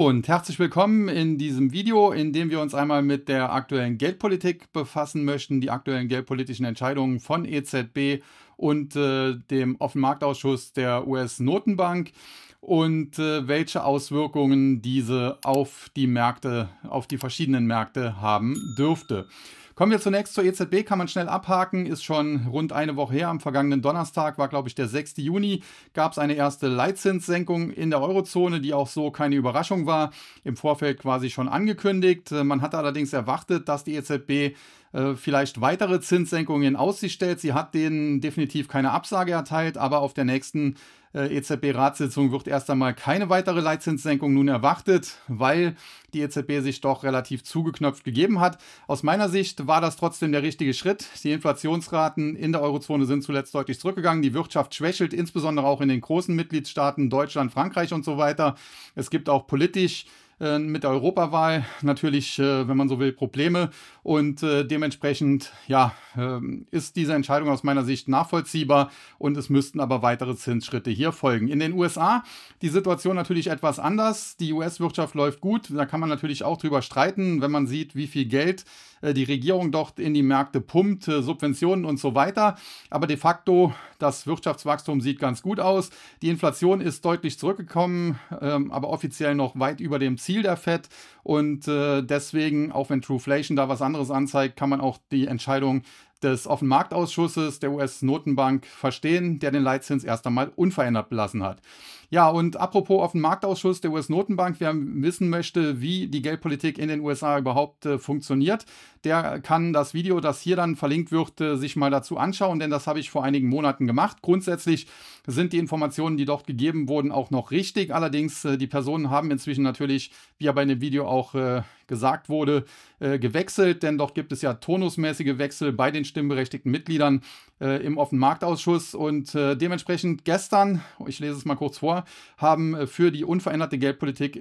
Und herzlich willkommen in diesem Video, in dem wir uns einmal mit der aktuellen Geldpolitik befassen möchten, die aktuellen geldpolitischen Entscheidungen von EZB und äh, dem Offenmarktausschuss der US-Notenbank und äh, welche Auswirkungen diese auf die Märkte, auf die verschiedenen Märkte haben dürfte. Kommen wir zunächst zur EZB, kann man schnell abhaken, ist schon rund eine Woche her. Am vergangenen Donnerstag war, glaube ich, der 6. Juni, gab es eine erste Leitzinssenkung in der Eurozone, die auch so keine Überraschung war, im Vorfeld quasi schon angekündigt. Äh, man hatte allerdings erwartet, dass die EZB äh, vielleicht weitere Zinssenkungen in Aussicht stellt. Sie hat denen definitiv keine Absage erteilt, aber auf der nächsten äh, EZB-Ratssitzung wird erst einmal keine weitere Leitzinssenkung nun erwartet, weil die EZB sich doch relativ zugeknöpft gegeben hat. Aus meiner Sicht war das trotzdem der richtige Schritt. Die Inflationsraten in der Eurozone sind zuletzt deutlich zurückgegangen. Die Wirtschaft schwächelt, insbesondere auch in den großen Mitgliedstaaten Deutschland, Frankreich und so weiter. Es gibt auch politisch äh, mit der Europawahl natürlich, äh, wenn man so will, Probleme. Und äh, dementsprechend, ja, ähm, ist diese Entscheidung aus meiner Sicht nachvollziehbar und es müssten aber weitere Zinsschritte hier folgen. In den USA die Situation natürlich etwas anders. Die US-Wirtschaft läuft gut. Da kann man natürlich auch drüber streiten, wenn man sieht, wie viel Geld äh, äh, die Regierung dort in die Märkte pumpt, äh, Subventionen und so weiter. Aber de facto, das Wirtschaftswachstum sieht ganz gut aus. Die Inflation ist deutlich zurückgekommen, ähm, aber offiziell noch weit über dem Ziel der FED. Und äh, deswegen, auch wenn Trueflation da was anderes anzeigt, kann man auch die Entscheidung des Offenmarktausschusses der US-Notenbank verstehen, der den Leitzins erst einmal unverändert belassen hat. Ja, und apropos Offenmarktausschuss der US-Notenbank, wer wissen möchte, wie die Geldpolitik in den USA überhaupt äh, funktioniert, der kann das Video, das hier dann verlinkt wird, äh, sich mal dazu anschauen, denn das habe ich vor einigen Monaten gemacht. Grundsätzlich sind die Informationen, die dort gegeben wurden, auch noch richtig. Allerdings, äh, die Personen haben inzwischen natürlich, wie ja bei dem Video auch äh, gesagt wurde, äh, gewechselt, denn doch gibt es ja turnusmäßige Wechsel bei den stimmberechtigten Mitgliedern im Offenmarktausschuss und dementsprechend gestern, ich lese es mal kurz vor, haben für die unveränderte Geldpolitik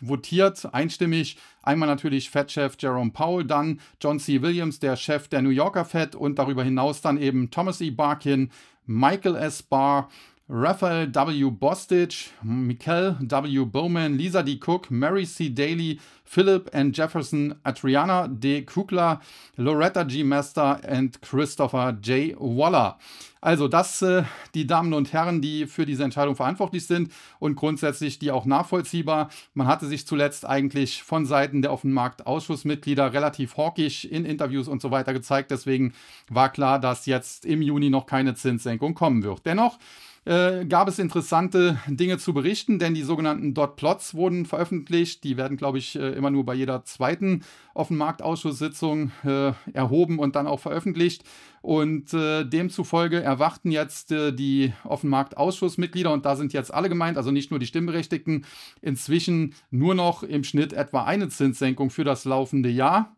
votiert, einstimmig. Einmal natürlich Fed-Chef Jerome Powell, dann John C. Williams, der Chef der New Yorker Fed und darüber hinaus dann eben Thomas E. Barkin, Michael S. Barr, Raphael W. Bostich, Mikel W. Bowman, Lisa D. Cook, Mary C. Daly, Philip and Jefferson, Adriana D. Kugler, Loretta G. Mester und Christopher J. Waller. Also das äh, die Damen und Herren, die für diese Entscheidung verantwortlich sind und grundsätzlich die auch nachvollziehbar. Man hatte sich zuletzt eigentlich von Seiten der Offenmarkt-Ausschussmitglieder relativ hawkisch in Interviews und so weiter gezeigt. Deswegen war klar, dass jetzt im Juni noch keine Zinssenkung kommen wird. Dennoch äh, gab es interessante Dinge zu berichten, denn die sogenannten Dot-Plots wurden veröffentlicht. Die werden, glaube ich, äh, immer nur bei jeder zweiten Offenmarktausschusssitzung äh, erhoben und dann auch veröffentlicht. Und äh, demzufolge erwarten jetzt äh, die Offenmarktausschussmitglieder, und da sind jetzt alle gemeint, also nicht nur die Stimmberechtigten, inzwischen nur noch im Schnitt etwa eine Zinssenkung für das laufende Jahr.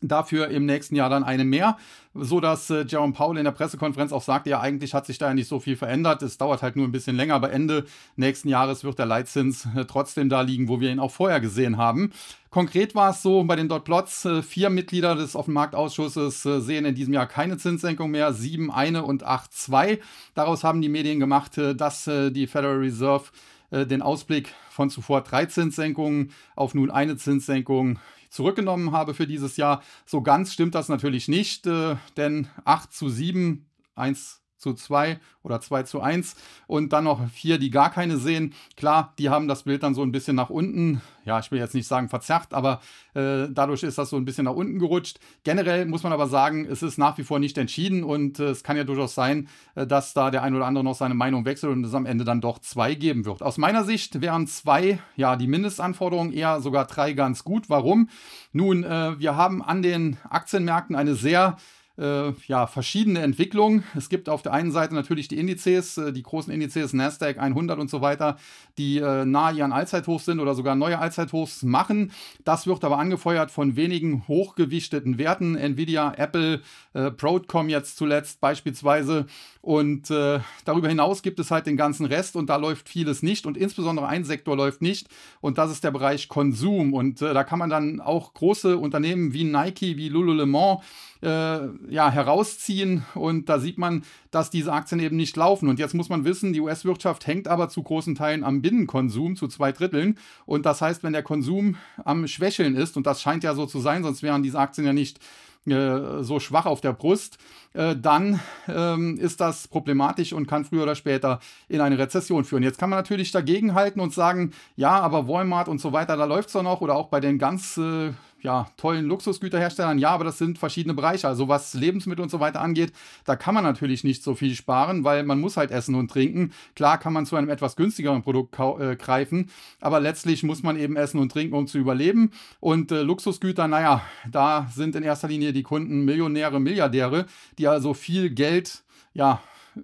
Dafür im nächsten Jahr dann eine mehr, so dass äh, Jerome Powell in der Pressekonferenz auch sagte, ja, eigentlich hat sich da ja nicht so viel verändert. Es dauert halt nur ein bisschen länger, aber Ende nächsten Jahres wird der Leitzins äh, trotzdem da liegen, wo wir ihn auch vorher gesehen haben. Konkret war es so, bei den Dot Plots, äh, vier Mitglieder des Offenmarktausschusses äh, sehen in diesem Jahr keine Zinssenkung mehr, sieben eine und acht zwei. Daraus haben die Medien gemacht, äh, dass äh, die Federal Reserve äh, den Ausblick von zuvor drei Zinssenkungen auf nun eine Zinssenkung zurückgenommen habe für dieses Jahr. So ganz stimmt das natürlich nicht, äh, denn 8 zu 7, 1 zu 2 oder 2 zu 1 und dann noch vier, die gar keine sehen. Klar, die haben das Bild dann so ein bisschen nach unten, ja, ich will jetzt nicht sagen verzerrt, aber äh, dadurch ist das so ein bisschen nach unten gerutscht. Generell muss man aber sagen, es ist nach wie vor nicht entschieden und äh, es kann ja durchaus sein, äh, dass da der ein oder andere noch seine Meinung wechselt und es am Ende dann doch zwei geben wird. Aus meiner Sicht wären zwei, ja, die Mindestanforderungen eher sogar drei ganz gut. Warum? Nun, äh, wir haben an den Aktienmärkten eine sehr äh, ja, verschiedene Entwicklungen. Es gibt auf der einen Seite natürlich die Indizes, äh, die großen Indizes, NASDAQ 100 und so weiter, die äh, nahe ihren Allzeithochs sind oder sogar neue Allzeithochs machen. Das wird aber angefeuert von wenigen hochgewichteten Werten, Nvidia, Apple, äh, Broadcom jetzt zuletzt beispielsweise. Und äh, darüber hinaus gibt es halt den ganzen Rest und da läuft vieles nicht und insbesondere ein Sektor läuft nicht und das ist der Bereich Konsum. Und äh, da kann man dann auch große Unternehmen wie Nike, wie Lululemon, äh, ja, herausziehen. Und da sieht man, dass diese Aktien eben nicht laufen. Und jetzt muss man wissen, die US-Wirtschaft hängt aber zu großen Teilen am Binnenkonsum, zu zwei Dritteln. Und das heißt, wenn der Konsum am Schwächeln ist, und das scheint ja so zu sein, sonst wären diese Aktien ja nicht äh, so schwach auf der Brust, äh, dann ähm, ist das problematisch und kann früher oder später in eine Rezession führen. Jetzt kann man natürlich dagegenhalten und sagen, ja, aber Walmart und so weiter, da läuft es doch noch oder auch bei den ganz äh, ja, tollen Luxusgüterherstellern. Ja, aber das sind verschiedene Bereiche. Also was Lebensmittel und so weiter angeht, da kann man natürlich nicht so viel sparen, weil man muss halt essen und trinken. Klar kann man zu einem etwas günstigeren Produkt äh, greifen, aber letztlich muss man eben essen und trinken, um zu überleben. Und äh, Luxusgüter, naja, da sind in erster Linie die Kunden Millionäre, Milliardäre, die also viel Geld, ja,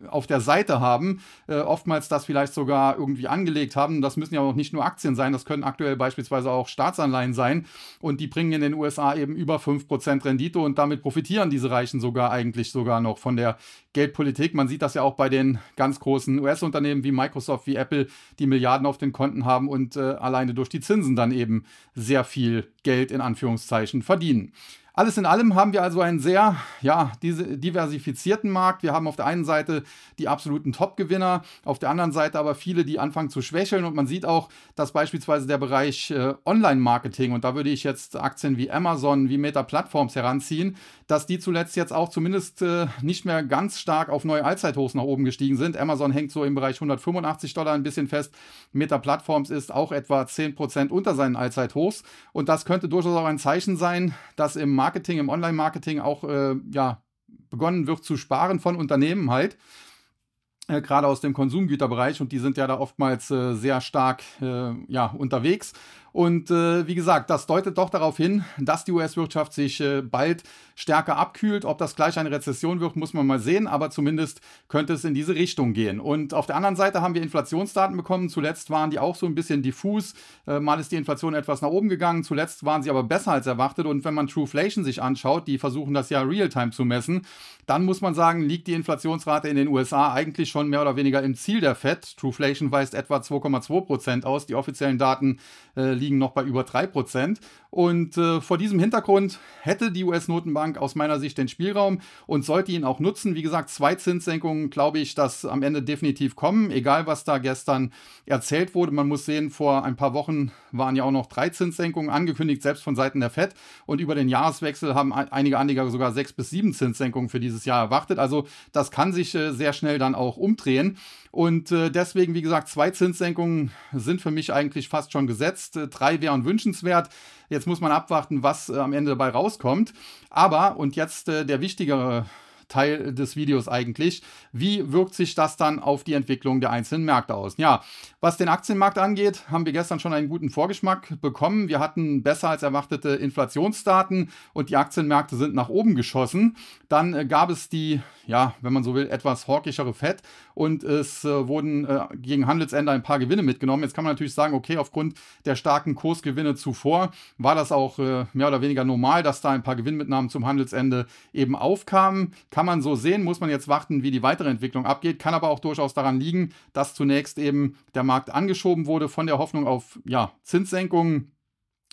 auf der Seite haben, äh, oftmals das vielleicht sogar irgendwie angelegt haben. Das müssen ja auch nicht nur Aktien sein, das können aktuell beispielsweise auch Staatsanleihen sein. Und die bringen in den USA eben über 5% Rendite und damit profitieren diese Reichen sogar eigentlich sogar noch von der Geldpolitik. Man sieht das ja auch bei den ganz großen US-Unternehmen wie Microsoft, wie Apple, die Milliarden auf den Konten haben und äh, alleine durch die Zinsen dann eben sehr viel Geld in Anführungszeichen verdienen. Alles in allem haben wir also einen sehr ja, diversifizierten Markt. Wir haben auf der einen Seite die absoluten Top-Gewinner, auf der anderen Seite aber viele, die anfangen zu schwächeln. Und man sieht auch, dass beispielsweise der Bereich äh, Online-Marketing, und da würde ich jetzt Aktien wie Amazon, wie Meta Platforms heranziehen, dass die zuletzt jetzt auch zumindest äh, nicht mehr ganz stark auf neue Allzeithochs nach oben gestiegen sind. Amazon hängt so im Bereich 185 Dollar ein bisschen fest. Meta Platforms ist auch etwa 10% unter seinen Allzeithochs. Und das könnte durchaus auch ein Zeichen sein, dass im Markt Marketing, im Online-Marketing auch äh, ja, begonnen wird zu sparen von Unternehmen halt. Äh, gerade aus dem Konsumgüterbereich und die sind ja da oftmals äh, sehr stark äh, ja, unterwegs. Und äh, wie gesagt, das deutet doch darauf hin, dass die US-Wirtschaft sich äh, bald stärker abkühlt. Ob das gleich eine Rezession wird, muss man mal sehen, aber zumindest könnte es in diese Richtung gehen. Und auf der anderen Seite haben wir Inflationsdaten bekommen. Zuletzt waren die auch so ein bisschen diffus. Äh, mal ist die Inflation etwas nach oben gegangen, zuletzt waren sie aber besser als erwartet. Und wenn man Trueflation sich anschaut, die versuchen das ja real-time zu messen, dann muss man sagen, liegt die Inflationsrate in den USA eigentlich schon mehr oder weniger im Ziel der FED. Trueflation weist etwa 2,2 Prozent aus. Die offiziellen Daten äh, liegen noch bei über 3%. Und äh, vor diesem Hintergrund hätte die US-Notenbank aus meiner Sicht den Spielraum und sollte ihn auch nutzen. Wie gesagt, zwei Zinssenkungen, glaube ich, dass am Ende definitiv kommen, egal was da gestern erzählt wurde. Man muss sehen, vor ein paar Wochen waren ja auch noch drei Zinssenkungen angekündigt, selbst von Seiten der FED. Und über den Jahreswechsel haben einige Anleger sogar sechs bis sieben Zinssenkungen für dieses Jahr erwartet. Also das kann sich äh, sehr schnell dann auch umdrehen. Und äh, deswegen, wie gesagt, zwei Zinssenkungen sind für mich eigentlich fast schon gesetzt. Äh, drei wären wünschenswert. Jetzt muss man abwarten, was äh, am Ende dabei rauskommt. Aber, und jetzt äh, der wichtigere Teil des Videos eigentlich. Wie wirkt sich das dann auf die Entwicklung der einzelnen Märkte aus? Ja, was den Aktienmarkt angeht, haben wir gestern schon einen guten Vorgeschmack bekommen. Wir hatten besser als erwartete Inflationsdaten und die Aktienmärkte sind nach oben geschossen. Dann äh, gab es die, ja, wenn man so will, etwas hawkischere Fed, und es äh, wurden äh, gegen Handelsende ein paar Gewinne mitgenommen. Jetzt kann man natürlich sagen, okay, aufgrund der starken Kursgewinne zuvor war das auch äh, mehr oder weniger normal, dass da ein paar Gewinnmitnahmen zum Handelsende eben aufkamen. Kann man so sehen, muss man jetzt warten, wie die weitere Entwicklung abgeht. Kann aber auch durchaus daran liegen, dass zunächst eben der Markt angeschoben wurde von der Hoffnung auf ja, Zinssenkungen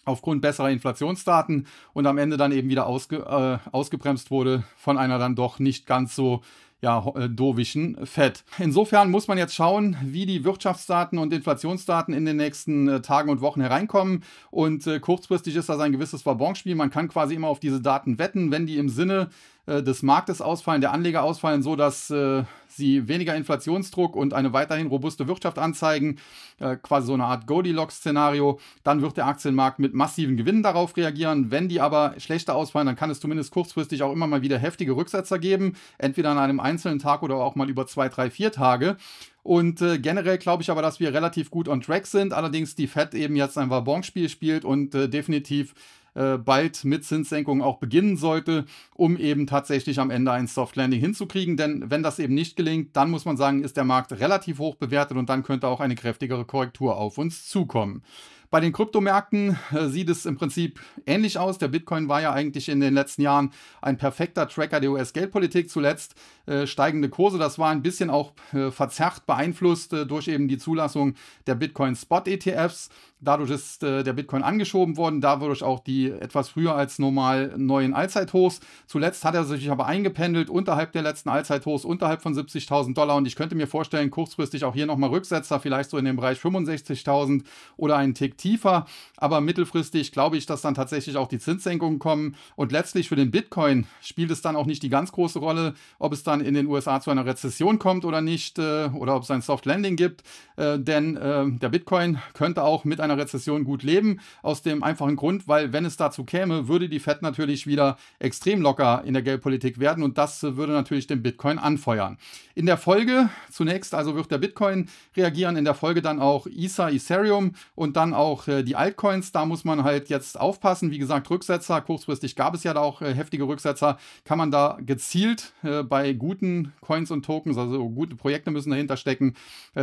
aufgrund besserer Inflationsdaten und am Ende dann eben wieder ausge, äh, ausgebremst wurde von einer dann doch nicht ganz so ja, äh, dovischen Fett. Insofern muss man jetzt schauen, wie die Wirtschaftsdaten und Inflationsdaten in den nächsten äh, Tagen und Wochen hereinkommen. Und äh, kurzfristig ist das ein gewisses Verbonspiel. Man kann quasi immer auf diese Daten wetten, wenn die im Sinne äh, des Marktes ausfallen, der Anleger ausfallen, so dass äh, sie weniger Inflationsdruck und eine weiterhin robuste Wirtschaft anzeigen, äh, quasi so eine Art Goldilocks-Szenario, dann wird der Aktienmarkt mit massiven Gewinnen darauf reagieren. Wenn die aber schlechter ausfallen, dann kann es zumindest kurzfristig auch immer mal wieder heftige Rücksetzer geben, entweder an einem einzelnen Tag oder auch mal über zwei, drei, vier Tage. Und äh, generell glaube ich aber, dass wir relativ gut on track sind. Allerdings die Fed eben jetzt ein Wabonspiel spielt und äh, definitiv äh, bald mit Zinssenkungen auch beginnen sollte, um eben tatsächlich am Ende ein Soft Landing hinzukriegen. Denn wenn das eben nicht gelingt, dann muss man sagen, ist der Markt relativ hoch bewertet und dann könnte auch eine kräftigere Korrektur auf uns zukommen. Bei den Kryptomärkten äh, sieht es im Prinzip ähnlich aus. Der Bitcoin war ja eigentlich in den letzten Jahren ein perfekter Tracker der US-Geldpolitik. Zuletzt äh, steigende Kurse. Das war ein bisschen auch äh, verzerrt beeinflusst durch eben die Zulassung der Bitcoin-Spot-ETFs. Dadurch ist der Bitcoin angeschoben worden, dadurch auch die etwas früher als normal neuen Allzeithochs. Zuletzt hat er sich aber eingependelt unterhalb der letzten Allzeithochs, unterhalb von 70.000 Dollar. Und ich könnte mir vorstellen, kurzfristig auch hier nochmal Rücksetzer, vielleicht so in dem Bereich 65.000 oder einen Tick tiefer, aber mittelfristig glaube ich, dass dann tatsächlich auch die Zinssenkungen kommen und letztlich für den Bitcoin spielt es dann auch nicht die ganz große Rolle, ob es dann in den USA zu einer Rezession kommt oder nicht äh, oder ob es ein Soft Landing gibt, äh, denn äh, der Bitcoin könnte auch mit einer Rezession gut leben, aus dem einfachen Grund, weil wenn es dazu käme, würde die Fed natürlich wieder extrem locker in der Geldpolitik werden und das würde natürlich den Bitcoin anfeuern. In der Folge zunächst also wird der Bitcoin reagieren, in der Folge dann auch Ether, Ethereum und dann auch auch äh, die Altcoins, da muss man halt jetzt aufpassen. Wie gesagt, Rücksetzer, kurzfristig gab es ja da auch äh, heftige Rücksetzer, kann man da gezielt äh, bei guten Coins und Tokens, also gute Projekte müssen dahinter stecken,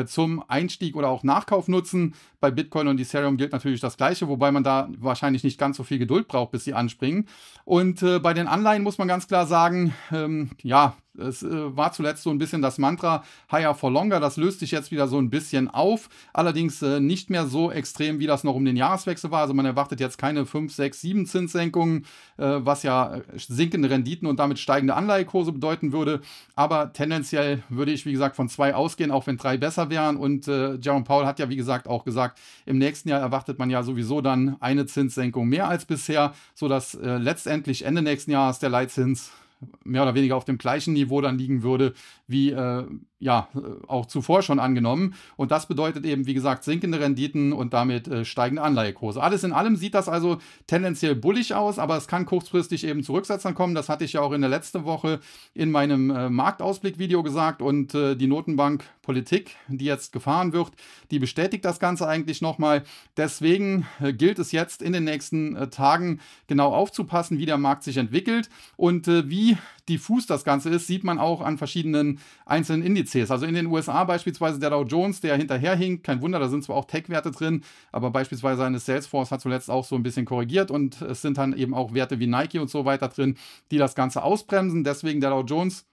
zum Einstieg oder auch Nachkauf nutzen. Bei Bitcoin und Ethereum gilt natürlich das Gleiche, wobei man da wahrscheinlich nicht ganz so viel Geduld braucht, bis sie anspringen. Und bei den Anleihen muss man ganz klar sagen, ähm, ja, es äh, war zuletzt so ein bisschen das Mantra Higher for Longer. Das löst sich jetzt wieder so ein bisschen auf. Allerdings äh, nicht mehr so extrem, wie das noch um den Jahreswechsel war. Also man erwartet jetzt keine 5, 6, 7 Zinssenkungen, äh, was ja sinkende Renditen und damit steigende Anleihekurse bedeuten würde. Aber tendenziell würde ich, wie gesagt, von zwei ausgehen, auch wenn drei besser wären. Und Jerome Powell hat ja, wie gesagt, auch gesagt, im nächsten Jahr erwartet man ja sowieso dann eine Zinssenkung mehr als bisher, sodass letztendlich Ende nächsten Jahres der Leitzins mehr oder weniger auf dem gleichen Niveau dann liegen würde wie äh, ja, äh, auch zuvor schon angenommen. Und das bedeutet eben, wie gesagt, sinkende Renditen und damit äh, steigende Anleihekurse. Alles in allem sieht das also tendenziell bullig aus, aber es kann kurzfristig eben zu Rücksetzern kommen. Das hatte ich ja auch in der letzten Woche in meinem äh, Marktausblick-Video gesagt. Und äh, die Notenbank Politik, die jetzt gefahren wird, die bestätigt das Ganze eigentlich nochmal. Deswegen äh, gilt es jetzt in den nächsten äh, Tagen genau aufzupassen, wie der Markt sich entwickelt und wie diffus das Ganze ist, sieht man auch an verschiedenen einzelnen Indizes. Indizes. Also in den USA beispielsweise der Dow Jones, der hinterherhinkt. Kein Wunder, da sind zwar auch Tech-Werte drin, aber beispielsweise eine Salesforce hat zuletzt auch so ein bisschen korrigiert und es sind dann eben auch Werte wie Nike und so weiter drin, die das Ganze ausbremsen. Deswegen der Dow Jones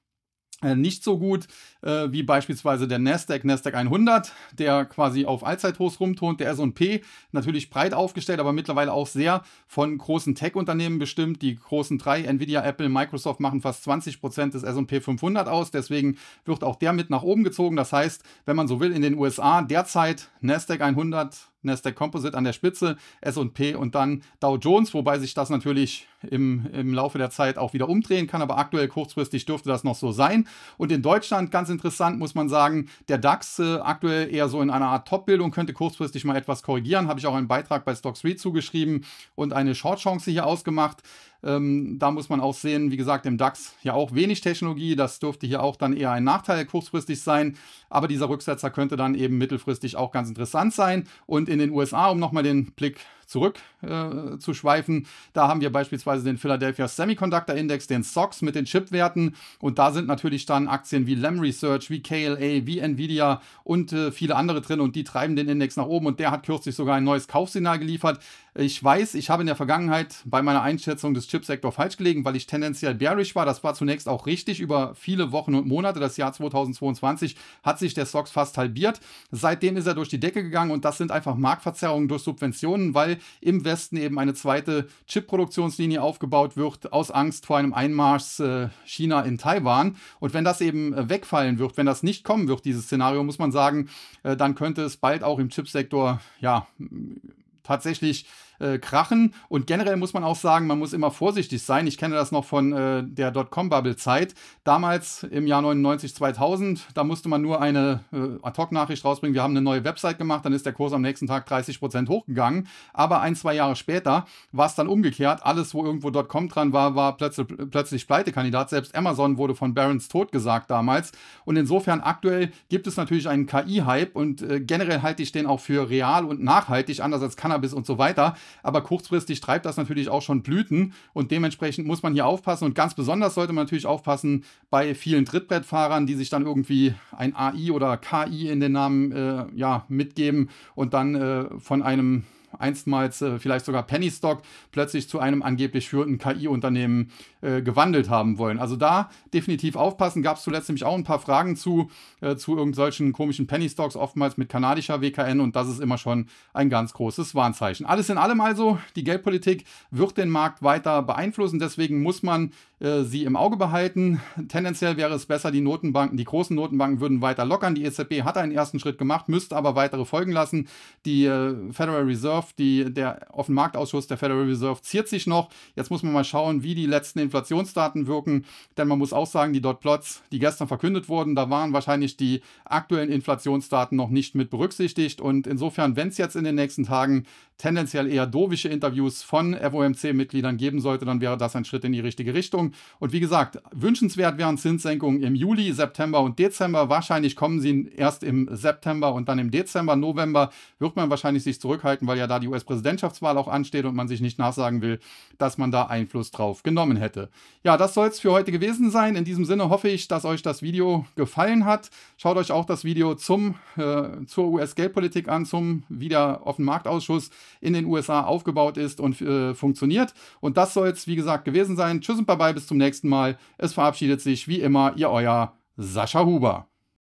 äh, nicht so gut äh, wie beispielsweise der Nasdaq, Nasdaq 100, der quasi auf Allzeithochs rumtont, der S&P natürlich breit aufgestellt, aber mittlerweile auch sehr von großen Tech-Unternehmen bestimmt. Die großen drei, Nvidia, Apple, Microsoft machen fast 20% Prozent des S&P 500 aus, deswegen wird auch der mit nach oben gezogen. Das heißt, wenn man so will, in den USA derzeit Nasdaq 100 Nasdaq Composite an der Spitze, SP und dann Dow Jones, wobei sich das natürlich im, im Laufe der Zeit auch wieder umdrehen kann, aber aktuell kurzfristig dürfte das noch so sein. Und in Deutschland, ganz interessant, muss man sagen, der DAX äh, aktuell eher so in einer Art Top-Bildung, könnte kurzfristig mal etwas korrigieren, habe ich auch einen Beitrag bei Stock 3 zugeschrieben und eine Short-Chance hier ausgemacht. Ähm, da muss man auch sehen, wie gesagt, im DAX ja auch wenig Technologie. Das dürfte hier auch dann eher ein Nachteil kurzfristig sein. Aber dieser Rücksetzer könnte dann eben mittelfristig auch ganz interessant sein. Und in den USA, um nochmal den Blick zurück äh, zu schweifen. Da haben wir beispielsweise den Philadelphia Semiconductor Index, den SOX mit den Chipwerten und da sind natürlich dann Aktien wie Lam Research, wie KLA, wie Nvidia und äh, viele andere drin und die treiben den Index nach oben und der hat kürzlich sogar ein neues Kaufsignal geliefert. Ich weiß, ich habe in der Vergangenheit bei meiner Einschätzung des Chipsektor falsch gelegen, weil ich tendenziell bearish war. Das war zunächst auch richtig über viele Wochen und Monate. Das Jahr 2022 hat sich der SOX fast halbiert. Seitdem ist er durch die Decke gegangen und das sind einfach Marktverzerrungen durch Subventionen, weil im Westen eben eine zweite Chip-Produktionslinie aufgebaut wird, aus Angst vor einem Einmarsch äh, China in Taiwan. Und wenn das eben äh, wegfallen wird, wenn das nicht kommen wird, dieses Szenario, muss man sagen, äh, dann könnte es bald auch im Chipsektor, ja, tatsächlich äh, krachen. Und generell muss man auch sagen, man muss immer vorsichtig sein. Ich kenne das noch von äh, der Dotcom-Bubble-Zeit. Damals im Jahr 99, 2000, da musste man nur eine äh, Ad-Hoc-Nachricht rausbringen. Wir haben eine neue Website gemacht, dann ist der Kurs am nächsten Tag 30 hochgegangen. Aber ein, zwei Jahre später war es dann umgekehrt. Alles, wo irgendwo Dotcom dran war, war plötzlich, plötzlich Pleitekandidat. Selbst Amazon wurde von Barons tot gesagt damals. Und insofern aktuell gibt es natürlich einen KI-Hype und äh, generell halte ich den auch für real und nachhaltig, anders als Cannabis und so weiter aber kurzfristig treibt das natürlich auch schon Blüten und dementsprechend muss man hier aufpassen und ganz besonders sollte man natürlich aufpassen bei vielen Trittbrettfahrern, die sich dann irgendwie ein AI oder KI in den Namen äh, ja, mitgeben und dann äh, von einem einstmals äh, vielleicht sogar Penny Stock, plötzlich zu einem angeblich führenden KI-Unternehmen äh, gewandelt haben wollen. Also da definitiv aufpassen. Gab es zuletzt nämlich auch ein paar Fragen zu, äh, zu irgendwelchen komischen Penny Stocks, oftmals mit kanadischer WKN und das ist immer schon ein ganz großes Warnzeichen. Alles in allem also, die Geldpolitik wird den Markt weiter beeinflussen. Deswegen muss man äh, sie im Auge behalten. Tendenziell wäre es besser, die Notenbanken, die großen Notenbanken würden weiter lockern. Die EZB hat einen ersten Schritt gemacht, müsste aber weitere folgen lassen. Die äh, Federal Reserve, die, der Offenmarktausschuss der Federal Reserve ziert sich noch. Jetzt muss man mal schauen, wie die letzten Inflationsdaten wirken, denn man muss auch sagen, die Dot Plots, die gestern verkündet wurden, da waren wahrscheinlich die aktuellen Inflationsdaten noch nicht mit berücksichtigt und insofern, wenn es jetzt in den nächsten Tagen tendenziell eher dovische Interviews von FOMC-Mitgliedern geben sollte, dann wäre das ein Schritt in die richtige Richtung. Datum. Und wie gesagt, wünschenswert wären Zinssenkungen im Juli, September und Dezember. Wahrscheinlich kommen sie erst im September und dann im Dezember, November wird man wahrscheinlich sich zurückhalten, weil ja da die US-Präsidentschaftswahl auch ansteht und man sich nicht nachsagen will, dass man da Einfluss drauf genommen hätte. Ja, das soll es für heute gewesen sein. In diesem Sinne hoffe ich, dass euch das Video gefallen hat. Schaut euch auch das Video zum, äh, zur US-Geldpolitik an, zum wie der Offenmarktausschuss in den USA aufgebaut ist und äh, funktioniert. Und das soll es, wie gesagt, gewesen sein. Tschüss und bye bye bis zum nächsten Mal. Es verabschiedet sich wie immer Ihr euer Sascha Huber.